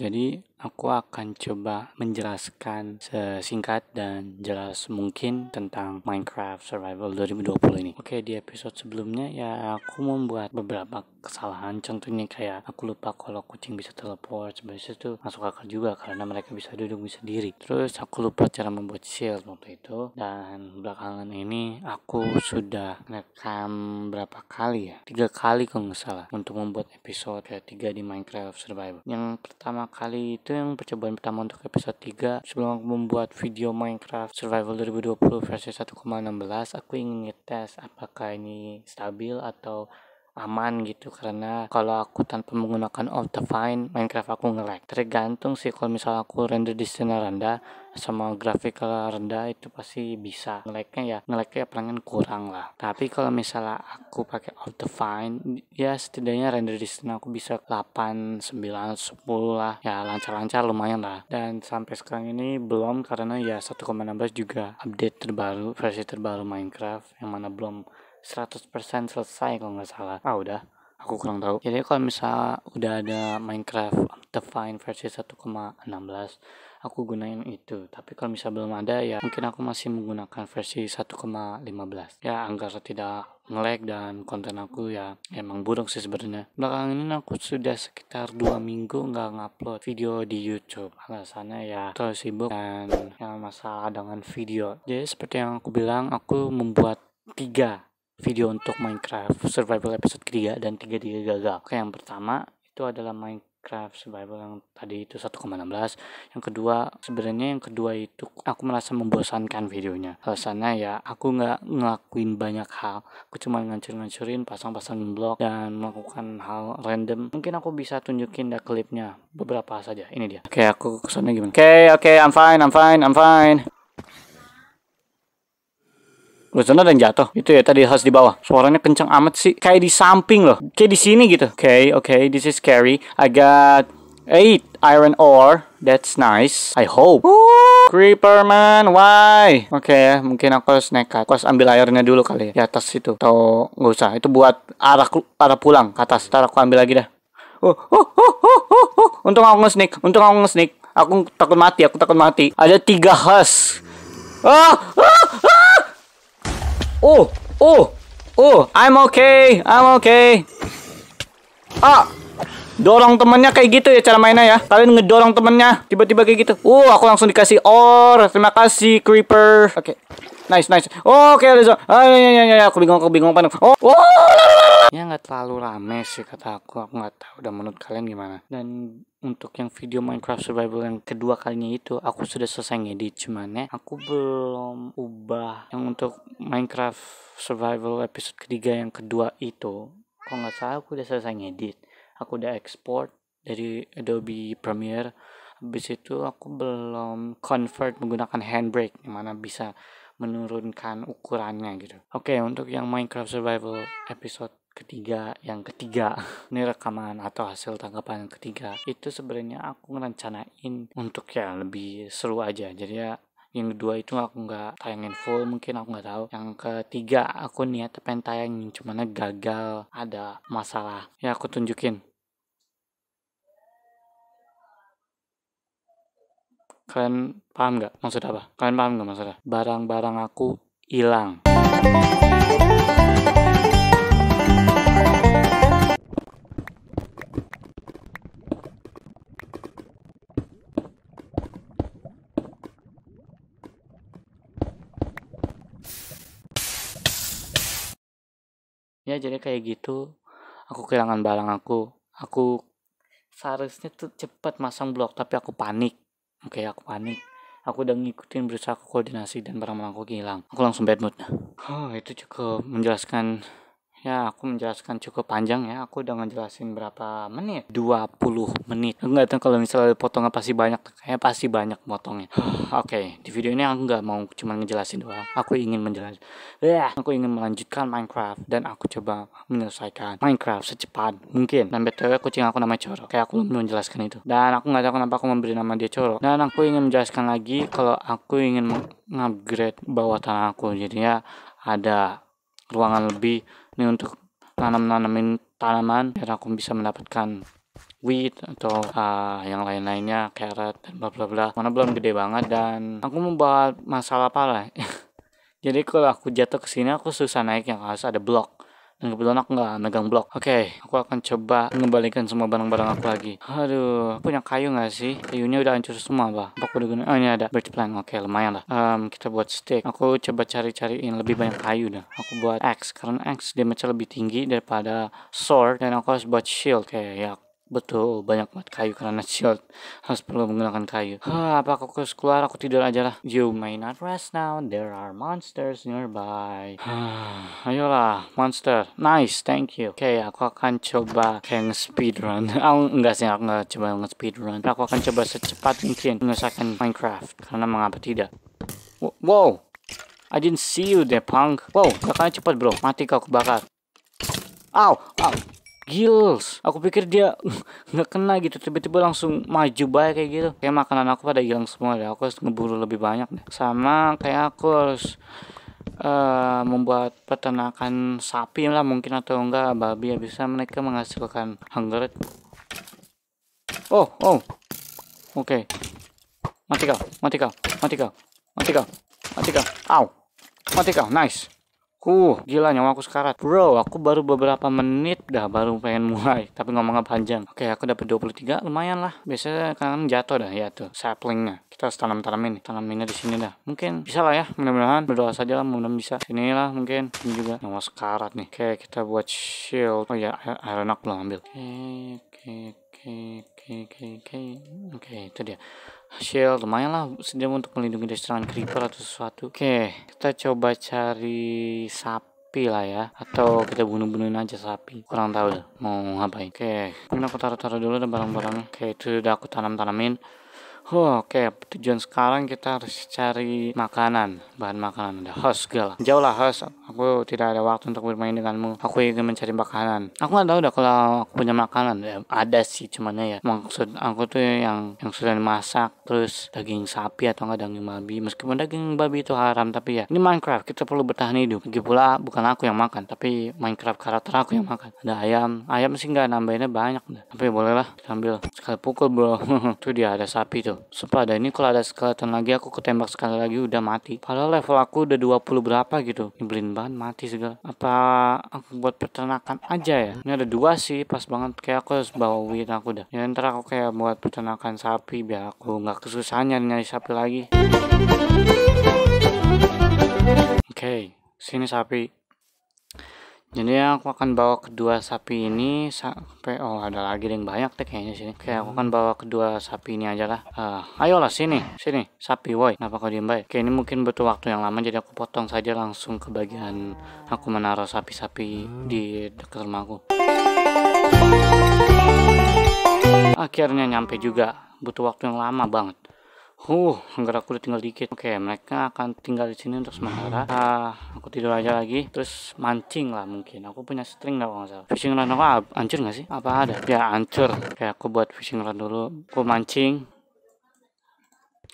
Jadi Aku akan coba menjelaskan sesingkat dan jelas mungkin tentang Minecraft Survival 2020 ini. Oke, di episode sebelumnya ya aku membuat beberapa kesalahan. Contohnya kayak aku lupa kalau kucing bisa teleport. Sebenarnya itu masuk akal juga karena mereka bisa duduk sendiri. Terus aku lupa cara membuat shield waktu itu. Dan belakangan ini aku sudah rekam berapa kali ya? Tiga kali kalau nggak salah untuk membuat episode tiga di Minecraft Survival. Yang pertama kali itu itu yang percobaan pertama untuk episode 3 sebelum aku membuat video Minecraft Survival 2020 versi 1.16 aku ingin ngetes apakah ini stabil atau aman gitu karena kalau aku tanpa menggunakan Optifine Minecraft aku ngelag tergantung sih kalau misal aku render di setengah rendah sama grafik rendah itu pasti bisa ngelagnya ya ngelagnya pelanggan kurang lah tapi kalau misalnya aku pakai Optifine ya setidaknya render di sana aku bisa 8 9 10 lah ya lancar-lancar lumayan lah dan sampai sekarang ini belum karena ya 1,16 juga update terbaru versi terbaru Minecraft yang mana belum 100% selesai kalau nggak salah ah udah aku kurang tahu jadi kalau misalnya udah ada Minecraft Define versi 1,16 aku gunain itu tapi kalau misalnya belum ada ya mungkin aku masih menggunakan versi 1,15 ya agar tidak ngelag dan konten aku ya emang buruk sih sebenarnya belakangan ini aku sudah sekitar dua minggu nggak ngupload video di YouTube alasannya ya terlalu sibuk dan ya masalah dengan video jadi seperti yang aku bilang aku membuat tiga video untuk Minecraft Survival episode ketiga dan tiga tiga gagal. Oke, yang pertama itu adalah Minecraft Survival yang tadi itu 1,16. Yang kedua, sebenarnya yang kedua itu aku merasa membosankan videonya. Alasannya ya aku nggak ngelakuin banyak hal. Aku cuma ngancur-ngancurin pasang-pasang blok dan melakukan hal random. Mungkin aku bisa tunjukin dah klipnya beberapa saja. Ini dia. Oke, aku kesannya gimana? Oke, oke, I'm fine, I'm fine, I'm fine. Lo sana jatuh. Itu ya tadi khas di bawah. Suaranya kenceng amat sih. Kayak di samping loh. Kayak di sini gitu. Oke, okay, oke. Okay, this is scary. I got eight iron ore. That's nice. I hope. Ooh, creeper man, why? Oke okay, ya. mungkin aku harus nekat. Aku harus ambil airnya dulu kali ya. Di atas itu. Atau nggak usah. Itu buat arah arah pulang ke atas. Ntar aku ambil lagi dah. Oh, oh, oh, oh, oh, oh. Untung aku nge-sneak. Untung aku nge-sneak. Aku takut mati. Aku takut mati. Ada tiga khas. Ah, ah, ah. Oh, oh, oh, I'm okay, I'm okay. Ah, dorong temannya kayak gitu ya cara mainnya ya. Kalian ngedorong temannya tiba-tiba kayak gitu. Uh, aku langsung dikasih ore. Terima kasih creeper. Oke. Okay nice, nice. Oke, okay, Lezo. Ah, ya, ya, ya, aku bingung, aku bingung panik. Oh, oh ya nggak terlalu rame sih kata aku. Aku nggak tahu. udah menurut kalian gimana? Dan untuk yang video Minecraft Survival yang kedua kalinya itu aku sudah selesai ngedit cuman ya aku belum ubah yang untuk Minecraft Survival episode ketiga yang kedua itu kalau nggak salah aku udah selesai ngedit aku udah export dari Adobe Premiere habis itu aku belum convert menggunakan handbrake yang mana bisa menurunkan ukurannya gitu. Oke, untuk yang Minecraft Survival episode ketiga yang ketiga ini rekaman atau hasil tanggapan ketiga itu sebenarnya aku ngerencanain untuk ya lebih seru aja jadi ya yang kedua itu aku nggak tayangin full mungkin aku nggak tahu yang ketiga aku niat pengen tayangin cuman gagal ada masalah ya aku tunjukin Kalian paham nggak maksud apa? Kalian paham nggak maksudnya? Barang-barang aku hilang. ya jadi kayak gitu aku kehilangan barang aku aku seharusnya tuh cepat masang blok tapi aku panik Oke, aku panik. Aku udah ngikutin berusaha koordinasi dan barang barangku hilang. Aku langsung bad mood. Oh, itu cukup menjelaskan Ya, aku menjelaskan cukup panjang ya. Aku udah ngejelasin berapa menit? 20 menit. Enggak tahu kalau misalnya potongnya pasti banyak. Kayaknya pasti banyak potongnya. Oke, okay, di video ini aku nggak mau cuma ngejelasin doang. Aku ingin menjelaskan. ya aku ingin melanjutkan Minecraft. Dan aku coba menyelesaikan Minecraft secepat mungkin. Dan btw kucing aku namanya Coro. Kayak aku belum menjelaskan itu. Dan aku nggak tahu kenapa aku memberi nama dia Coro. Dan aku ingin menjelaskan lagi kalau aku ingin mengupgrade bawah tanah aku. Jadinya ada ruangan lebih nih untuk nanam-nanamin tanaman biar aku bisa mendapatkan wheat atau uh, yang lain-lainnya carrot dan bla bla bla mana belum gede banget dan aku membuat masalah apa lah jadi kalau aku jatuh ke sini aku susah naik yang harus ada blok dan kebetulan aku nggak megang blok. Oke, okay, aku akan coba mengembalikan semua barang-barang aku lagi. Aduh, punya kayu nggak sih? Kayunya udah hancur semua, bah. Apa aku udah guna? Oh, ini ada birch plank. Oke, okay, lumayan lah. Um, kita buat stick. Aku coba cari-cariin lebih banyak kayu dah. Aku buat axe karena axe damage lebih tinggi daripada sword dan aku harus buat shield kayak ya Betul, banyak banget kayu karena shield harus perlu menggunakan kayu. Hah, apa aku harus keluar? Aku tidur aja lah. You may not rest now, there are monsters nearby. Hah, ayolah, monster. Nice, thank you. Oke, okay, aku akan coba kayak nge-speedrun. aku enggak sih, aku enggak coba nge-speedrun. Aku akan coba secepat mungkin menyelesaikan Minecraft. Karena mengapa tidak? Wow, I didn't see you there, punk. Wow, kakaknya cepat bro. Mati kau kebakar. Ow, ow. Gills, aku pikir dia nggak kena gitu tiba-tiba langsung maju baik kayak gitu kayak makanan aku pada hilang semua deh aku harus ngeburu lebih banyak deh sama kayak aku harus uh, membuat peternakan sapi lah mungkin atau enggak babi ya bisa mereka menghasilkan hunger oh oh oke okay. mati kau mati kau mati kau mati kau mati kau au mati kau nice Ku gila nyawa aku sekarat. Bro, aku baru beberapa menit dah baru pengen mulai, tapi ngomongnya panjang. Oke, aku dapat 23, lumayan lah. Biasanya kan jatuh dah ya tuh saplingnya. Kita harus tanam-tanam ini, tanaminnya di sini dah. Mungkin bisa lah ya, mudah-mudahan berdoa saja lah, mudah-mudahan bisa. lah, mungkin ini juga nyawa sekarat nih. Oke, kita buat shield. Oh ya, iron belum ambil. oke, oke, oke, oke, oke. Oke, itu dia shield lumayan lah sedang untuk melindungi dari serangan creeper atau sesuatu oke kita coba cari sapi lah ya atau kita bunuh-bunuhin aja sapi kurang tahu deh. Ya, mau ngapain oke ini aku taruh-taruh dulu deh barang-barangnya oke itu udah aku tanam-tanamin Oh, Oke, okay. tujuan sekarang kita harus cari makanan, bahan makanan ada host gala. Jauh lah host, aku tidak ada waktu untuk bermain denganmu aku ingin mencari makanan aku nggak tahu dah kalau aku punya makanan ya, ada sih cuman ya maksud aku tuh yang yang sudah dimasak terus daging sapi atau nggak daging babi meskipun daging babi itu haram tapi ya ini Minecraft kita perlu bertahan hidup lagi pula bukan aku yang makan tapi Minecraft karakter aku yang makan ada ayam ayam sih nggak nambahinnya banyak dah tapi bolehlah sambil sekali pukul bro tuh dia ada sapi tuh supaya ada ini kalau ada skeleton lagi aku ketembak sekali lagi udah mati padahal level aku udah 20 berapa gitu nyebelin banget bahan mati segala apa aku buat peternakan aja ya ini ada dua sih pas banget kayak aku harus bawa weed aku dah ya ntar aku kayak buat peternakan sapi biar aku nggak kesusahannya nyari sapi lagi oke okay, sini sapi jadi aku akan bawa kedua sapi ini sampai oh ada lagi yang banyak deh kayaknya sini oke aku akan bawa kedua sapi ini aja lah uh, ayolah sini sini sapi woi kenapa kau diem baik oke mungkin butuh waktu yang lama jadi aku potong saja langsung ke bagian aku menaruh sapi-sapi di dekat rumahku akhirnya nyampe juga butuh waktu yang lama banget Huh, anggar aku udah tinggal dikit. Oke, mereka akan tinggal di sini untuk sementara. ah aku tidur aja lagi. Terus mancing lah mungkin. Aku punya string dah kalau salah. Fishing rod aku hancur nggak sih? Apa ada? Ya hancur. Kayak aku buat fishing rod dulu. Aku mancing.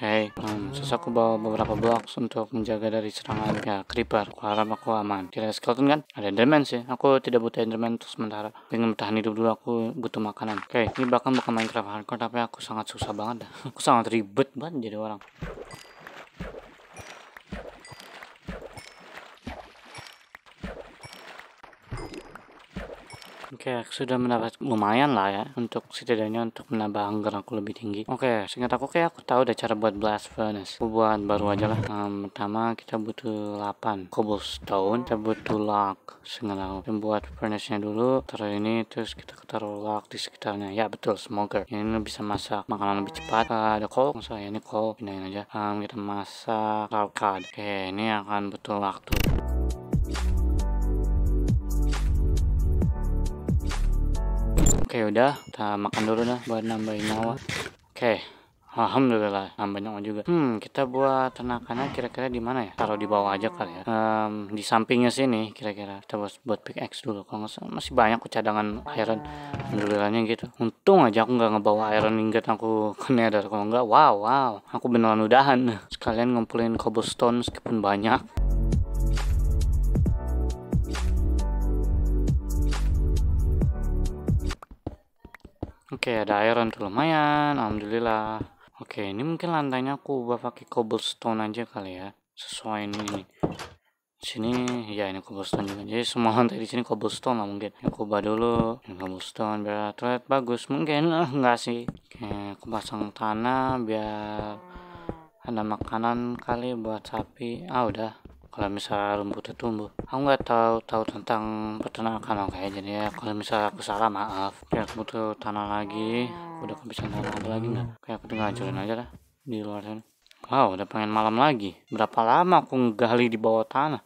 Oke, okay. hmm, terus aku bawa beberapa box untuk menjaga dari serangan ya creeper. Aku harap aku aman. Kira skeleton kan? Ada enderman sih. Aku tidak butuh enderman untuk sementara. Pengen bertahan hidup dulu. Aku butuh makanan. Oke, okay. ini bahkan bukan Minecraft hardcore tapi aku sangat susah banget dah. aku sangat ribet banget jadi orang. Oke, okay, sudah mendapat lumayan lah ya untuk setidaknya untuk menambah hunger aku lebih tinggi. Oke, okay, singkat aku kayak aku tahu udah cara buat blast furnace. Aku buat baru aja lah. Um, pertama kita butuh 8 cobblestone, kita butuh lock singkat aku. Kita buat furnace-nya dulu, taruh ini terus kita taruh lock di sekitarnya. Ya betul, smoker. Ini bisa masak makanan lebih cepat. Uh, ada coal, misalnya ini coal pindahin aja. Um, kita masak raw card. Oke, okay, ini akan butuh waktu. Oke udah, kita makan dulu dah buat nambahin nyawa. Oke, Alhamdulillah nambah nyawa juga. Hmm, kita buat ternakannya kira-kira di mana ya? Taruh di bawah aja kali ya. Um, di sampingnya sini kira-kira. Kita buat buat pickaxe dulu. Kalau nggak masih banyak cadangan iron. Alhamdulillahnya gitu. Untung aja aku nggak ngebawa iron ingot aku ke nether. Kalau nggak, wow wow. Aku beneran udahan. Sekalian ngumpulin cobblestone meskipun banyak. Oke, ada iron tuh lumayan, alhamdulillah. Oke, ini mungkin lantainya aku ubah pakai cobblestone aja kali ya. Sesuai ini nih. Sini ya ini cobblestone juga. Jadi semua lantai di sini cobblestone lah mungkin. Aku ubah dulu. Ini cobblestone biar terlihat bagus. Mungkin eh, enggak sih. Oke, aku pasang tanah biar ada makanan kali buat sapi. Ah, udah kalau misalnya rumput itu tumbuh aku nggak tahu tahu tentang peternakan oke jadi ya kalau misal aku salah maaf ya aku butuh tanah lagi oh. udah bisa tanah ada lagi nggak kayak aku tinggal hancurin aja lah di luar sana wow udah pengen malam lagi berapa lama aku nggali di bawah tanah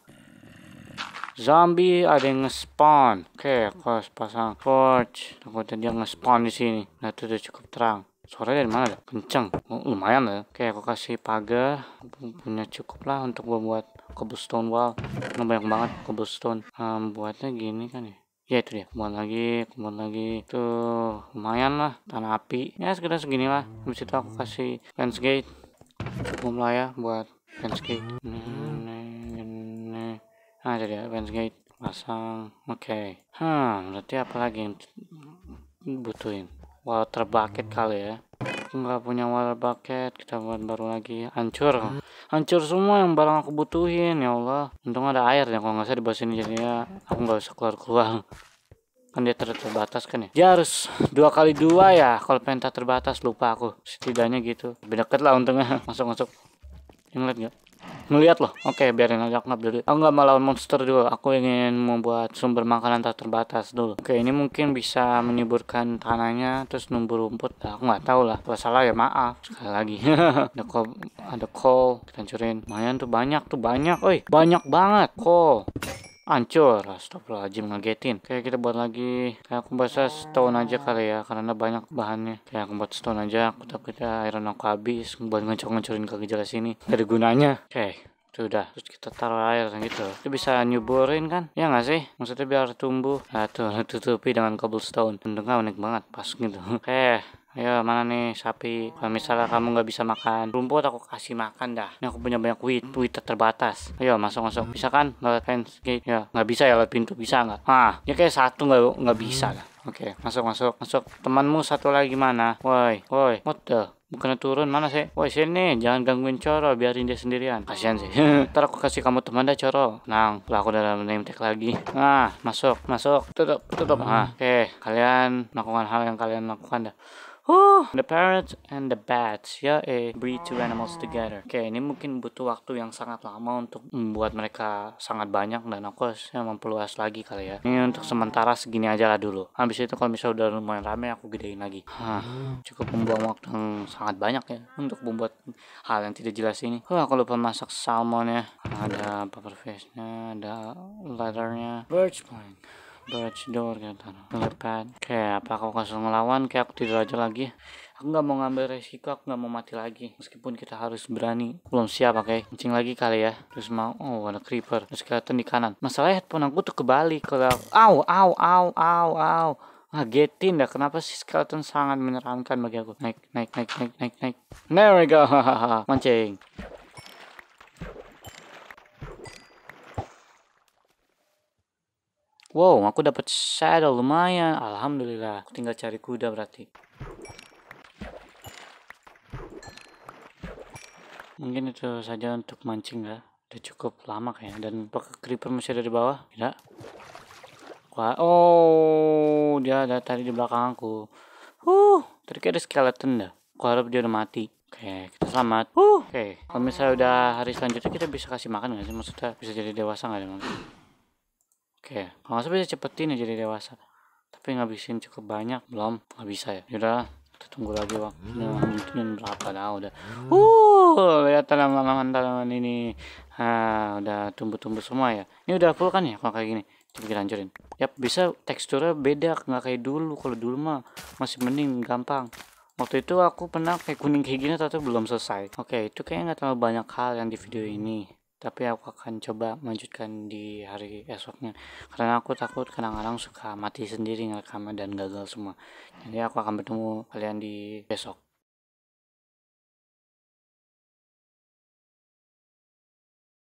zombie ada yang nge-spawn. Oke, okay, aku harus pasang torch. Takutnya dia nge-spawn di sini. Nah, itu udah cukup terang. Suara dari mana dah? Kenceng. Oh, lumayan lah. Oke, okay, aku kasih pagar. Punya cukup lah untuk gua buat cobblestone wow ini banyak banget cobblestone um, buatnya gini kan ya ya itu dia buat lagi kembali lagi tuh lumayan lah tanah api ya sekedar segini lah habis itu aku kasih fence gate cukup lah ya buat fence gate ini ini nah jadi dia fence gate pasang oke okay. hmm berarti apa lagi yang butuhin water bucket kali ya nggak punya water bucket kita buat baru lagi hancur hancur semua yang barang aku butuhin ya Allah untung ada air ya kalau nggak saya dibahas jadi jadinya aku nggak usah keluar keluar kan dia ter terbatas kan ya dia harus dua kali dua ya kalau penta terbatas lupa aku setidaknya gitu lebih deket lah untungnya masuk masuk inlet nggak ngelihat loh oke okay, biarin aja aku dulu, aku nggak mau lawan monster dulu aku ingin membuat sumber makanan tak terbatas dulu oke okay, ini mungkin bisa menyuburkan tanahnya terus numbur rumput nah, aku nggak tahu lah kalau salah ya maaf sekali lagi ada kol ada kol kita hancurin lumayan tuh banyak tuh banyak oi banyak banget kol hancur astagfirullahaladzim ngagetin kayak kita buat lagi kayak aku bahasa setahun aja kali ya karena banyak bahannya kayak aku buat setahun aja aku takutnya iron aku habis buat ngecor ngecorin kaki jelas ini dari gunanya oke okay sudah terus kita taruh air gitu. Itu bisa nyuburin kan? Ya nggak sih? Maksudnya biar tumbuh. Nah tuh, tutupi dengan cobblestone. bentuknya unik banget, pas gitu. Oke. Ayo mana nih sapi Kalau misalnya kamu nggak bisa makan rumput aku kasih makan dah Ini aku punya banyak wheat Wheat terbatas Ayo masuk-masuk Bisa kan? Lewat fence gate Ya nggak bisa ya lewat pintu Bisa nggak? Ah Ya kayak satu nggak nggak bisa lah Oke, okay, masuk masuk masuk. Temanmu satu lagi mana? Woi, woi, what the? Bukan turun mana sih wah sini jangan gangguin coro biarin dia sendirian kasihan sih ntar aku kasih kamu teman dah coro nang lah aku dalam name tag lagi nah masuk masuk tutup tutup nah oke okay. kalian melakukan hal yang kalian lakukan dah Huh. The parrot and the bats, ya, eh, breed two animals together. Oke, okay, ini mungkin butuh waktu yang sangat lama untuk membuat mereka sangat banyak dan aku yang memperluas lagi kali ya. Ini untuk sementara segini aja lah dulu. Habis itu kalau misalnya udah lumayan rame aku gedein lagi. Hah, cukup membuang waktu yang sangat banyak ya untuk membuat hal yang tidak jelas ini. huh, aku lupa masak salmon ya. Ada face-nya, ada leathernya, birch point barge door kata ngelepat kan? kayak apa aku langsung ngelawan kayak aku tidur aja lagi aku nggak mau ngambil resiko aku nggak mau mati lagi meskipun kita harus berani belum siap oke okay? kencing lagi kali ya terus mau oh ada creeper terus kelihatan di kanan masalahnya headphone aku tuh kebalik kalau au au au au au ngagetin dah kenapa sih skeleton sangat menyeramkan bagi aku naik naik naik naik naik naik there we go mancing Wow, aku dapat saddle lumayan. Alhamdulillah, aku tinggal cari kuda berarti. Mungkin itu saja untuk mancing ya. Udah cukup lama kayaknya. Dan pakai creeper masih ada di bawah. Tidak. Wah, oh, dia ada tadi di belakang aku. Huh, tadi ada skeleton dah. Aku harap dia udah mati. Oke, kita selamat. Huh, oke. Kalau misalnya udah hari selanjutnya kita bisa kasih makan nggak sih? Maksudnya bisa jadi dewasa nggak ya Oke, kalau bisa cepetin ya jadi dewasa. Tapi ngabisin cukup banyak belum? Gak bisa ya. Yaudah, kita tunggu lagi waktunya hmm. mungkin berapa dah udah. Uh, lihat tanaman-tanaman ini. Ah, udah tumbuh-tumbuh semua ya. Ini udah full kan ya kalau kayak gini. Coba kita hancurin. Yap, bisa teksturnya beda nggak kayak dulu. Kalau dulu mah masih mending gampang waktu itu aku pernah kayak kuning kayak gini tapi belum selesai oke okay, itu kayaknya nggak terlalu banyak hal yang di video ini tapi aku akan coba melanjutkan di hari esoknya karena aku takut kadang-kadang suka mati sendiri ngerekamnya dan gagal semua jadi aku akan bertemu kalian di besok